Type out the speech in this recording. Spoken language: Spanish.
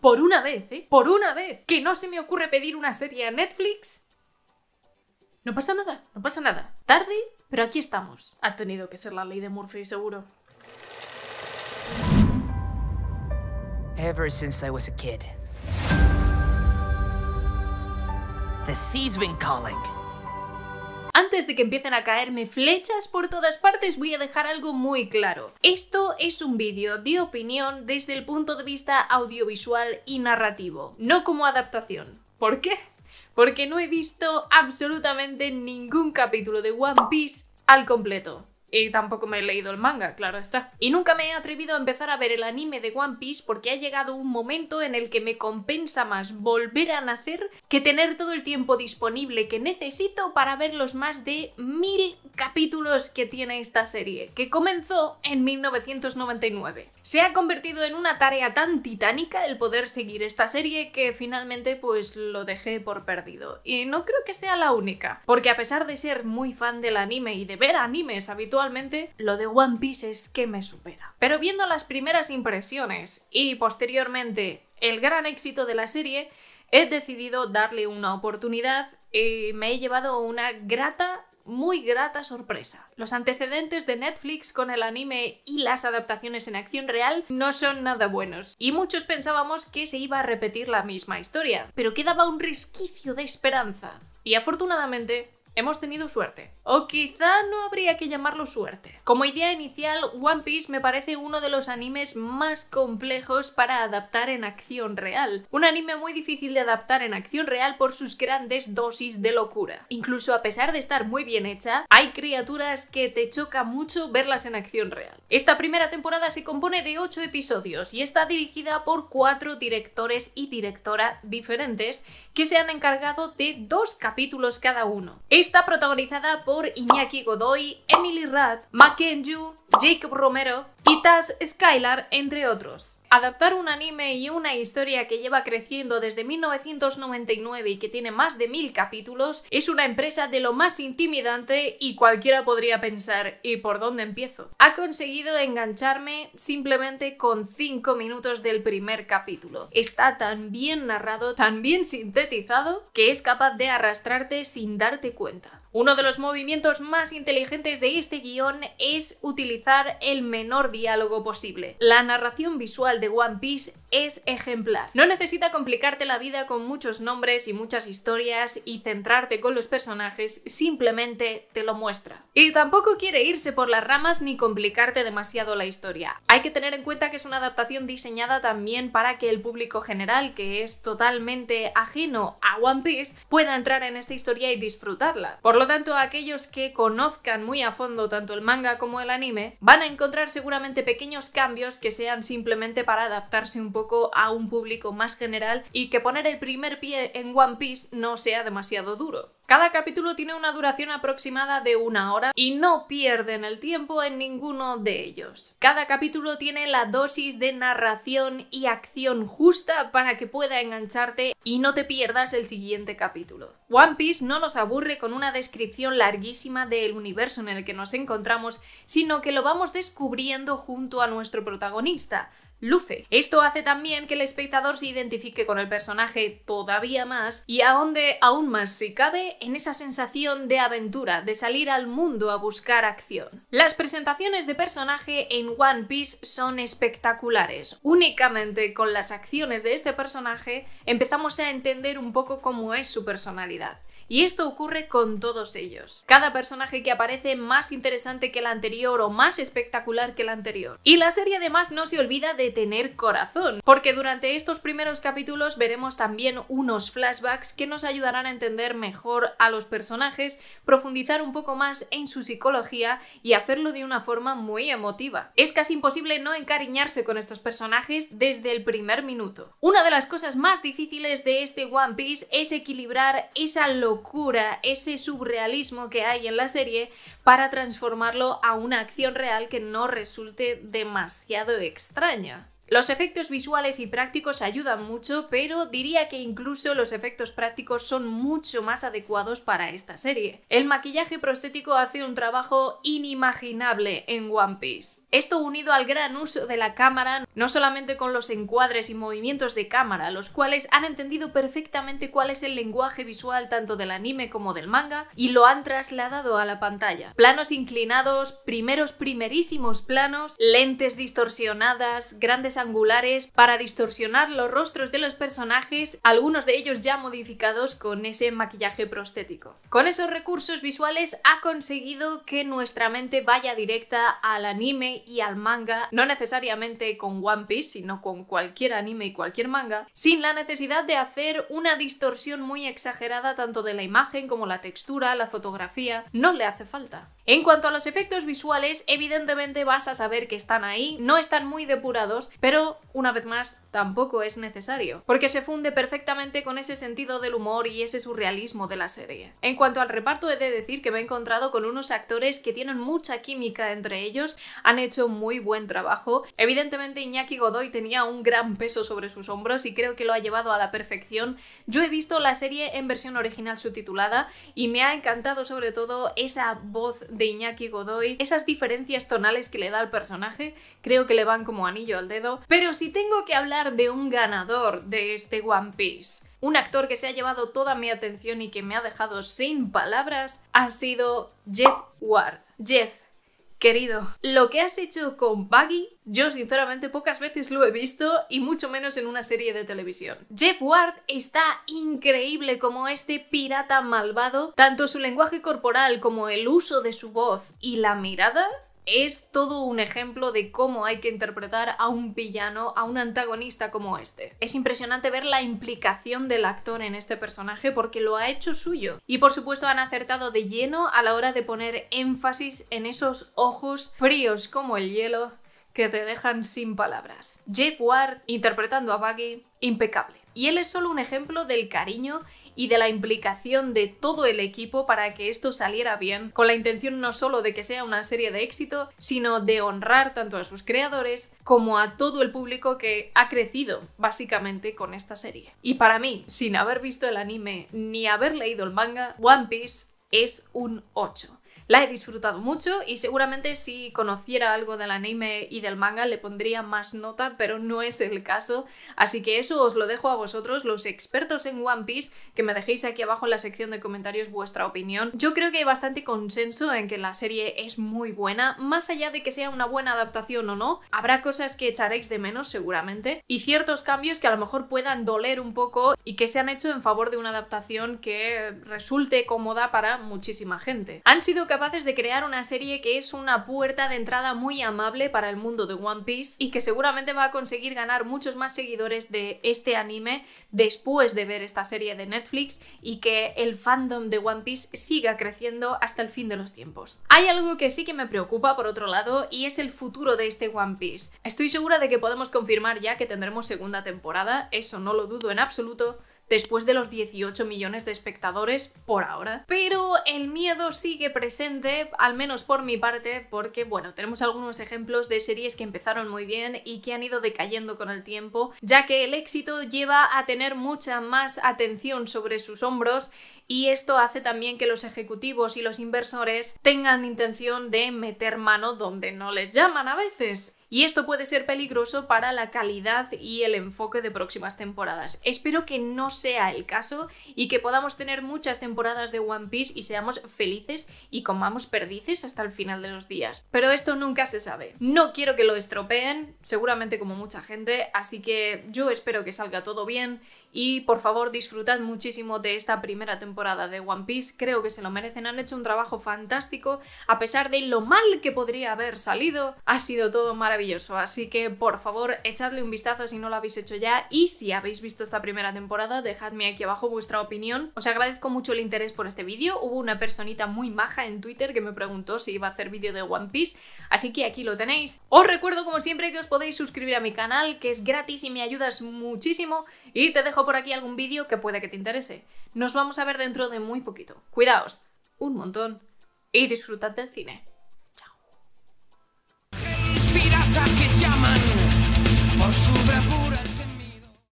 Por una vez, ¿eh? Por una vez. Que no se me ocurre pedir una serie a Netflix. No pasa nada, no pasa nada. Tarde, pero aquí estamos. Ha tenido que ser la ley de Murphy, seguro. Ever since I was a kid, the sea's been calling. Antes de que empiecen a caerme flechas por todas partes, voy a dejar algo muy claro. Esto es un vídeo de opinión desde el punto de vista audiovisual y narrativo, no como adaptación. ¿Por qué? Porque no he visto absolutamente ningún capítulo de One Piece al completo. Y tampoco me he leído el manga, claro está. Y nunca me he atrevido a empezar a ver el anime de One Piece porque ha llegado un momento en el que me compensa más volver a nacer que tener todo el tiempo disponible que necesito para ver los más de mil capítulos que tiene esta serie, que comenzó en 1999. Se ha convertido en una tarea tan titánica el poder seguir esta serie que finalmente pues lo dejé por perdido. Y no creo que sea la única, porque a pesar de ser muy fan del anime y de ver animes habitualmente, lo de One Piece es que me supera. Pero viendo las primeras impresiones y posteriormente el gran éxito de la serie, he decidido darle una oportunidad y me he llevado una grata muy grata sorpresa. Los antecedentes de Netflix con el anime y las adaptaciones en acción real no son nada buenos, y muchos pensábamos que se iba a repetir la misma historia, pero quedaba un resquicio de esperanza. Y afortunadamente, Hemos tenido suerte. O quizá no habría que llamarlo suerte. Como idea inicial, One Piece me parece uno de los animes más complejos para adaptar en acción real. Un anime muy difícil de adaptar en acción real por sus grandes dosis de locura. Incluso a pesar de estar muy bien hecha, hay criaturas que te choca mucho verlas en acción real. Esta primera temporada se compone de ocho episodios y está dirigida por cuatro directores y directora diferentes que se han encargado de dos capítulos cada uno. Está protagonizada por Iñaki Godoy, Emily Rath, Mackenzie, Jacob Romero y Skylar, entre otros. Adaptar un anime y una historia que lleva creciendo desde 1999 y que tiene más de mil capítulos es una empresa de lo más intimidante y cualquiera podría pensar ¿y por dónde empiezo? Ha conseguido engancharme simplemente con 5 minutos del primer capítulo. Está tan bien narrado, tan bien sintetizado, que es capaz de arrastrarte sin darte cuenta. Uno de los movimientos más inteligentes de este guión es utilizar el menor diálogo posible. La narración visual de One Piece es ejemplar. No necesita complicarte la vida con muchos nombres y muchas historias y centrarte con los personajes, simplemente te lo muestra. Y tampoco quiere irse por las ramas ni complicarte demasiado la historia. Hay que tener en cuenta que es una adaptación diseñada también para que el público general, que es totalmente ajeno a One Piece, pueda entrar en esta historia y disfrutarla lo tanto, aquellos que conozcan muy a fondo tanto el manga como el anime van a encontrar seguramente pequeños cambios que sean simplemente para adaptarse un poco a un público más general y que poner el primer pie en One Piece no sea demasiado duro. Cada capítulo tiene una duración aproximada de una hora y no pierden el tiempo en ninguno de ellos. Cada capítulo tiene la dosis de narración y acción justa para que pueda engancharte y no te pierdas el siguiente capítulo. One Piece no nos aburre con una descripción larguísima del universo en el que nos encontramos, sino que lo vamos descubriendo junto a nuestro protagonista luce. Esto hace también que el espectador se identifique con el personaje todavía más y aonde aún más si cabe en esa sensación de aventura, de salir al mundo a buscar acción. Las presentaciones de personaje en One Piece son espectaculares. Únicamente con las acciones de este personaje empezamos a entender un poco cómo es su personalidad. Y esto ocurre con todos ellos. Cada personaje que aparece más interesante que el anterior o más espectacular que el anterior. Y la serie además no se olvida de tener corazón, porque durante estos primeros capítulos veremos también unos flashbacks que nos ayudarán a entender mejor a los personajes, profundizar un poco más en su psicología y hacerlo de una forma muy emotiva. Es casi imposible no encariñarse con estos personajes desde el primer minuto. Una de las cosas más difíciles de este One Piece es equilibrar esa locura ese surrealismo que hay en la serie para transformarlo a una acción real que no resulte demasiado extraña. Los efectos visuales y prácticos ayudan mucho, pero diría que incluso los efectos prácticos son mucho más adecuados para esta serie. El maquillaje prostético hace un trabajo inimaginable en One Piece. Esto unido al gran uso de la cámara, no solamente con los encuadres y movimientos de cámara, los cuales han entendido perfectamente cuál es el lenguaje visual tanto del anime como del manga y lo han trasladado a la pantalla. Planos inclinados, primeros primerísimos planos, lentes distorsionadas, grandes angulares para distorsionar los rostros de los personajes, algunos de ellos ya modificados con ese maquillaje prostético. Con esos recursos visuales ha conseguido que nuestra mente vaya directa al anime y al manga, no necesariamente con One Piece, sino con cualquier anime y cualquier manga, sin la necesidad de hacer una distorsión muy exagerada tanto de la imagen como la textura, la fotografía, no le hace falta. En cuanto a los efectos visuales, evidentemente vas a saber que están ahí, no están muy depurados, pero pero, una vez más, tampoco es necesario, porque se funde perfectamente con ese sentido del humor y ese surrealismo de la serie. En cuanto al reparto, he de decir que me he encontrado con unos actores que tienen mucha química entre ellos, han hecho muy buen trabajo. Evidentemente, Iñaki Godoy tenía un gran peso sobre sus hombros y creo que lo ha llevado a la perfección. Yo he visto la serie en versión original subtitulada y me ha encantado sobre todo esa voz de Iñaki Godoy, esas diferencias tonales que le da al personaje, creo que le van como anillo al dedo pero si tengo que hablar de un ganador de este One Piece, un actor que se ha llevado toda mi atención y que me ha dejado sin palabras, ha sido Jeff Ward. Jeff, Querido, lo que has hecho con Buggy, yo sinceramente pocas veces lo he visto y mucho menos en una serie de televisión. Jeff Ward está increíble como este pirata malvado, tanto su lenguaje corporal como el uso de su voz y la mirada es todo un ejemplo de cómo hay que interpretar a un villano, a un antagonista como este. Es impresionante ver la implicación del actor en este personaje porque lo ha hecho suyo. Y por supuesto han acertado de lleno a la hora de poner énfasis en esos ojos fríos como el hielo que te dejan sin palabras. Jeff Ward interpretando a Buggy, impecable. Y él es solo un ejemplo del cariño y de la implicación de todo el equipo para que esto saliera bien, con la intención no solo de que sea una serie de éxito, sino de honrar tanto a sus creadores como a todo el público que ha crecido básicamente con esta serie. Y para mí, sin haber visto el anime ni haber leído el manga, One Piece es un 8. La he disfrutado mucho y seguramente si conociera algo del anime y del manga le pondría más nota, pero no es el caso. Así que eso os lo dejo a vosotros, los expertos en One Piece, que me dejéis aquí abajo en la sección de comentarios vuestra opinión. Yo creo que hay bastante consenso en que la serie es muy buena, más allá de que sea una buena adaptación o no, habrá cosas que echaréis de menos seguramente y ciertos cambios que a lo mejor puedan doler un poco y que se han hecho en favor de una adaptación que resulte cómoda para muchísima gente. Han sido capaces de crear una serie que es una puerta de entrada muy amable para el mundo de One Piece y que seguramente va a conseguir ganar muchos más seguidores de este anime después de ver esta serie de Netflix y que el fandom de One Piece siga creciendo hasta el fin de los tiempos. Hay algo que sí que me preocupa por otro lado y es el futuro de este One Piece. Estoy segura de que podemos confirmar ya que tendremos segunda temporada, eso no lo dudo en absoluto, después de los 18 millones de espectadores por ahora. Pero el miedo sigue presente, al menos por mi parte, porque bueno, tenemos algunos ejemplos de series que empezaron muy bien y que han ido decayendo con el tiempo, ya que el éxito lleva a tener mucha más atención sobre sus hombros y esto hace también que los ejecutivos y los inversores tengan intención de meter mano donde no les llaman a veces y esto puede ser peligroso para la calidad y el enfoque de próximas temporadas. Espero que no sea el caso y que podamos tener muchas temporadas de One Piece y seamos felices y comamos perdices hasta el final de los días. Pero esto nunca se sabe. No quiero que lo estropeen, seguramente como mucha gente, así que yo espero que salga todo bien y por favor disfrutad muchísimo de esta primera temporada de One Piece, creo que se lo merecen, han hecho un trabajo fantástico, a pesar de lo mal que podría haber salido, ha sido todo maravilloso así que por favor echadle un vistazo si no lo habéis hecho ya y si habéis visto esta primera temporada dejadme aquí abajo vuestra opinión. Os agradezco mucho el interés por este vídeo, hubo una personita muy maja en Twitter que me preguntó si iba a hacer vídeo de One Piece, así que aquí lo tenéis. Os recuerdo como siempre que os podéis suscribir a mi canal, que es gratis y me ayudas muchísimo y te dejo por aquí algún vídeo que pueda que te interese. Nos vamos a ver dentro de muy poquito. Cuidaos, un montón y disfrutad del cine que llaman por su